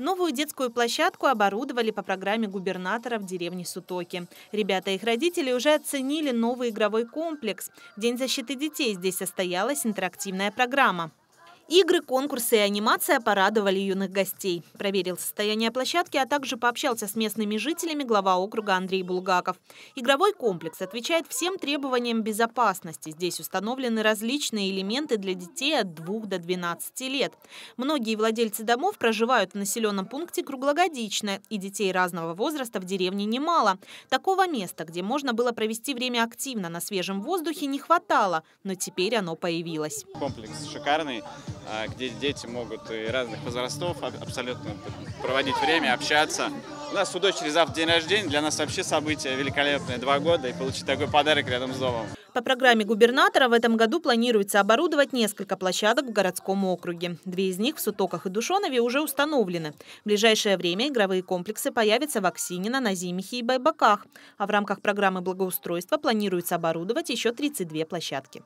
Новую детскую площадку оборудовали по программе губернатора в деревне Сутоки. Ребята и их родители уже оценили новый игровой комплекс. В День защиты детей здесь состоялась интерактивная программа. Игры, конкурсы и анимация порадовали юных гостей. Проверил состояние площадки, а также пообщался с местными жителями глава округа Андрей Булгаков. Игровой комплекс отвечает всем требованиям безопасности. Здесь установлены различные элементы для детей от 2 до 12 лет. Многие владельцы домов проживают в населенном пункте круглогодично, и детей разного возраста в деревне немало. Такого места, где можно было провести время активно на свежем воздухе, не хватало, но теперь оно появилось. Комплекс шикарный а, где дети могут и разных возрастов абсолютно проводить время, общаться. У нас у дочери завтра день рождения, для нас вообще событие великолепное, два года, и получить такой подарок рядом с домом. По программе губернатора в этом году планируется оборудовать несколько площадок в городском округе. Две из них в Сутоках и Душонове уже установлены. В ближайшее время игровые комплексы появятся в на Назимихе и Байбаках. А в рамках программы благоустройства планируется оборудовать еще 32 площадки.